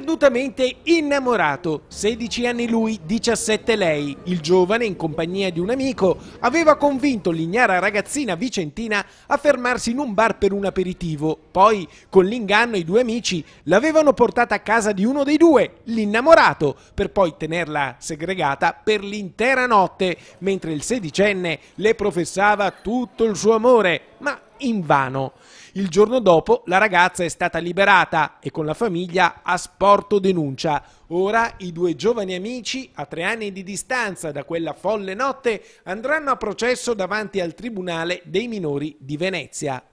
perdutamente innamorato. 16 anni lui, 17 lei. Il giovane, in compagnia di un amico, aveva convinto l'ignara ragazzina vicentina a fermarsi in un bar per un aperitivo. Poi, con l'inganno, i due amici l'avevano portata a casa di uno dei due, l'innamorato, per poi tenerla segregata per l'intera notte, mentre il sedicenne le professava tutto il suo amore. Ma invano. Il giorno dopo la ragazza è stata liberata e con la famiglia ha sporto denuncia. Ora i due giovani amici, a tre anni di distanza da quella folle notte, andranno a processo davanti al Tribunale dei minori di Venezia.